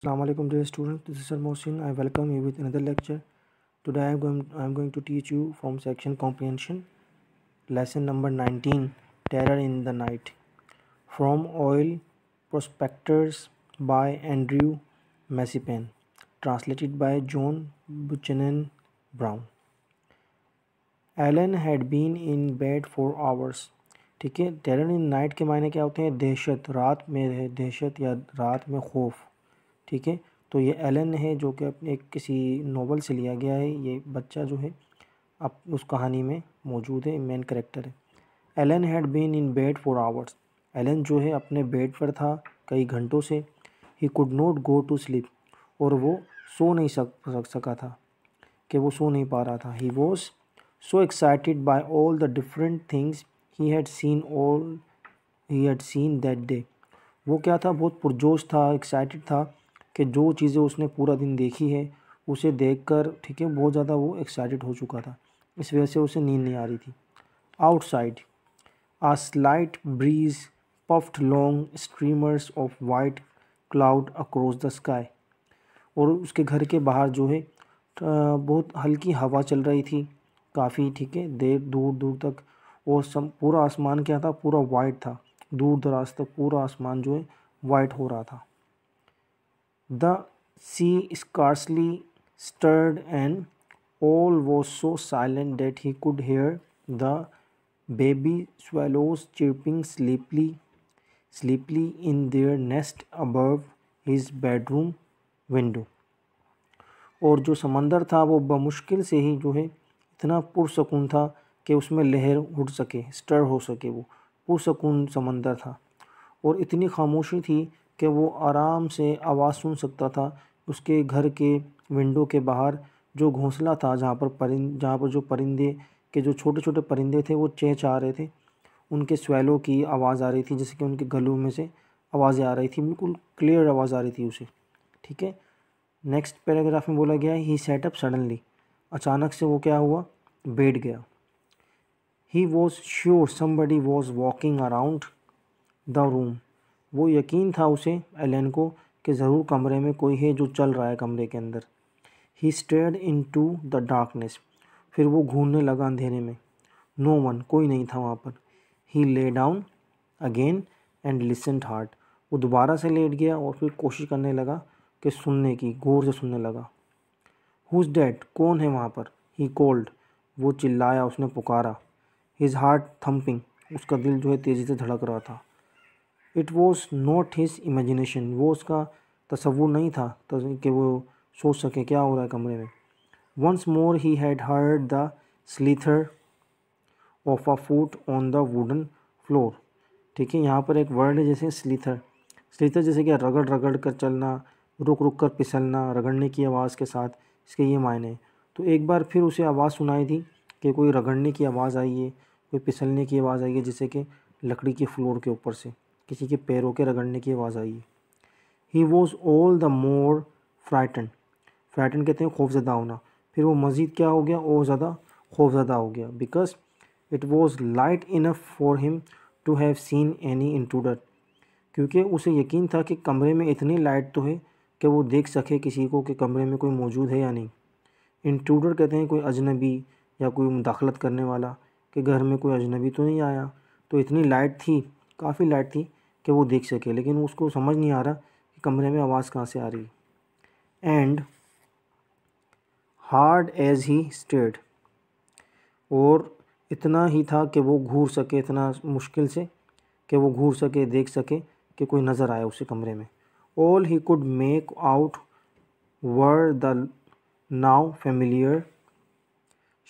Assalamualaikum dear students, this is Sir Mohsin. I welcome you with another lecture. Today I am going, I am going to teach you from section comprehension, lesson number 19, Terror in the Night. From Oil Prospectors by Andrew Messipen, translated by John Buchanan Brown. allen had been in bed for hours. ठीक है terror in night के मायने क्या होते हैं दहशत रात में दहशत या रात में खौफ ठीक है तो ये एलन है जो कि अपने किसी नावल से लिया गया है ये बच्चा जो है अब उस कहानी में मौजूद है मेन करेक्टर है Alan had been in bed for hours Alan जो है अपने बेड पर था कई घंटों से ही could not go to sleep और वो सो नहीं सक, सक सका था कि वो सो नहीं पा रहा था he was so excited by all the different things he had seen all he had seen that day वो क्या था बहुत पुरजोश था एक्साइटेड था कि जो चीज़ें उसने पूरा दिन देखी है उसे देखकर ठीक है बहुत ज़्यादा वो एक्साइटेड हो चुका था इस वजह से उसे नींद नहीं आ रही थी आउटसाइड आ slight breeze puffed long streamers of white cloud across the sky और उसके घर के बाहर जो है बहुत हल्की हवा चल रही थी काफ़ी ठीक है देर दूर दूर तक और सब पूरा आसमान क्या था पूरा वाइट था दूर दराज तक पूरा आसमान जो है वाइट हो रहा था The sea scarcely stirred, and all was so silent that he could hear the baby swallows chirping sleepily sleepily in their nest above his bedroom window और जो समंदर था वो बमुश्किल से ही जो है इतना पुरसकून था कि उसमें लहर उठ सके स्टर हो सके वो पुरसकून समंदर था और इतनी खामोशी थी कि वो आराम से आवाज़ सुन सकता था उसके घर के विंडो के बाहर जो घोंसला था जहाँ पर परिंद जहाँ पर जो परिंदे के जो छोटे छोटे परिंदे थे वो चहचा रहे थे उनके स्वेलो की आवाज़ आ रही थी जैसे कि उनके गलों में से आवाज़ें आ रही थी बिल्कुल क्लियर आवाज़ आ रही थी उसे ठीक है नेक्स्ट पैराग्राफ में बोला गया ही सेटअप सडनली अचानक से वो क्या हुआ बैठ गया he was sure somebody was walking around the room वो यकीन था उसे एलन को कि ज़रूर कमरे में कोई है जो चल रहा है कमरे के अंदर he stared into the darkness फिर वो घूमने लगा अंधेरे में नो no वन कोई नहीं था वहाँ पर he lay down again and listened hard वो दोबारा से लेट गया और फिर कोशिश करने लगा कि सुनने की गौर से सुनने लगा हुज डेड कौन है वहाँ पर ही कोल्ड वो चिल्लाया उसने पुकारा हिज हार्ट थम्पिंग उसका दिल जो है तेज़ी से धड़क रहा था it was not his imagination वो उसका तस्वुर नहीं था तो कि वो सोच सके क्या हो रहा है कमरे में once more he had heard the slither of a foot on the wooden floor ठीक है यहाँ पर एक वर्ड है जैसे स्लीथर स्लीथर जैसे कि रगड़ रगड़ कर चलना रुक रुक कर पिसलना रगड़ने की आवाज़ के साथ इसके ये मायने हैं तो एक बार फिर उसे आवाज़ सुनाई थी कि कोई रगड़ने की आवाज़ आई है कोई पिसलने की आवाज़ आई है जैसे कि लकड़ी के फ्लोर के ऊपर से किसी के पैरों के रगड़ने की आवाज़ आई he was all the more frightened frightened कहते हैं खौफजदा होना फिर वो मज़ीद क्या हो गया और ज़्यादा खौफजदा हो गया because it was light enough for him to have seen any intruder क्योंकि उसे यकीन था कि कमरे में इतनी लाइट तो है कि वो देख सके किसी को कि कमरे में कोई मौजूद है या नहीं इंट्रूडर कहते हैं कोई अजनबी या कोई मुदाखलत करने वाला कि घर में कोई अजनबी तो नहीं आया तो इतनी लाइट थी काफ़ी लाइट थी कि वो देख सके लेकिन उसको समझ नहीं आ रहा कि कमरे में आवाज़ कहाँ से आ रही and hard as he stared और इतना ही था कि वो घूर सके इतना मुश्किल से कि वो घूर सके देख सके कि कोई नज़र आया उसे कमरे में all he could make out were the now familiar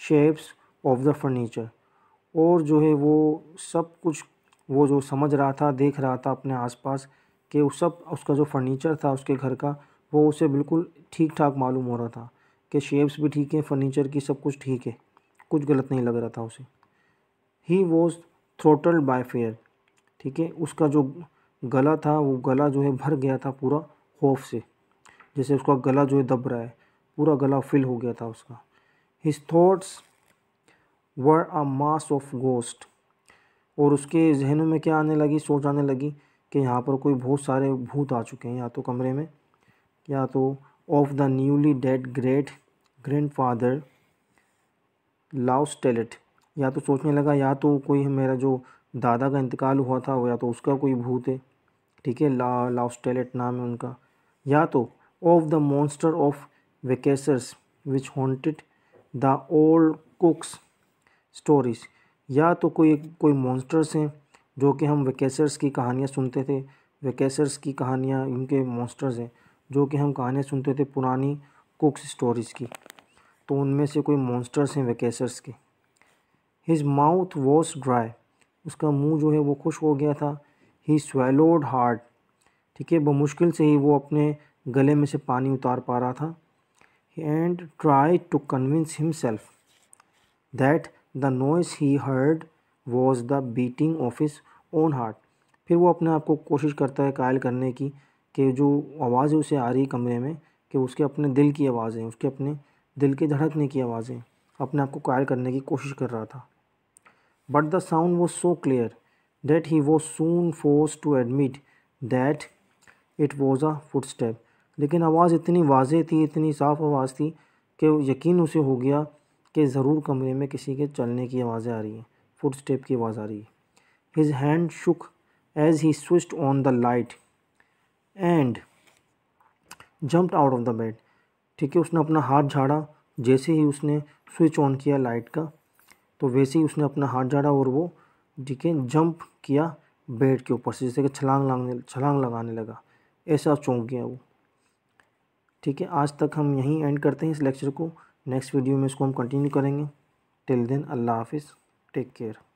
shapes of the furniture और जो है वो सब कुछ वो जो समझ रहा था देख रहा था अपने आसपास कि उस सब उसका जो फर्नीचर था उसके घर का वो उसे बिल्कुल ठीक ठाक मालूम हो रहा था कि शेप्स भी ठीक हैं फर्नीचर की सब कुछ ठीक है कुछ गलत नहीं लग रहा था उसे he was throttle by fear ठीक है उसका जो गला था वो गला जो है भर गया था पूरा खौफ से जैसे उसका गला जो है दब रहा है पूरा गला फिल हो गया था उसका his thoughts were a mass of ghost और उसके जहनों में क्या आने लगी सोच आने लगी कि यहाँ पर कोई बहुत सारे भूत आ चुके हैं या तो कमरे में या तो of the newly dead great grandfather लाउस टेलेट या तो सोचने लगा या तो कोई मेरा जो दादा का इंतकाल हुआ था या तो उसका कोई भूत है ठीक है ला लाउस टेलेट नाम है उनका या तो of the monster of vekesers which haunted the old cook's stories या तो कोई कोई मॉन्स्टर्स हैं जो कि हम वैकेसर्स की कहानियाँ सुनते थे वेकेसर्स की कहानियाँ इनके मॉन्स्टर्स हैं जो कि हम कहानियाँ सुनते थे पुरानी कुक्स स्टोरीज की तो उनमें से कोई मॉन्स्टर्स हैं वैकेसर्स के हिज माउथ वॉस ड्राई उसका मुंह जो है वो खुश हो गया था ही स्वेलोड हार्ड ठीक है मुश्किल से ही वो अपने गले में से पानी उतार पा रहा था and try to convince himself that the noise he heard was the beating of his own heart फिर वो अपने आप को कोशिश करता है कायल करने की कि जो आवाज़ उसे आ रही कमरे में कि उसके अपने दिल की आवाज़ें उसके अपने दिल के धड़कने की आवाज़ें अपने आप को कायल करने की कोशिश कर रहा था but the sound was so clear that he वो soon force to admit that it was a footstep लेकिन आवाज़ इतनी वाज थी इतनी साफ़ आवाज़ थी कि यकीन उसे हो गया कि ज़रूर कमरे में किसी के चलने की आवाज़ें आ रही हैं फुट स्टेप की आवाज़ आ रही है his hand shook as he switched on the light and jump out of the bed ठीक है उसने अपना हाथ झाड़ा जैसे ही उसने स्विच ऑन किया लाइट का तो वैसे ही उसने अपना हाथ झाड़ा और वो ठीक है जंप किया बेड के ऊपर से जैसे कि छलांग लगाने छलांग लगाने लगा ऐसा चौंक गया वो ठीक है आज तक हम यहीं एंड करते हैं इस लेक्चर को नेक्स्ट वीडियो में इसको हम कंटिन्यू करेंगे टिल देन अल्लाह हाफिज़ टेक केयर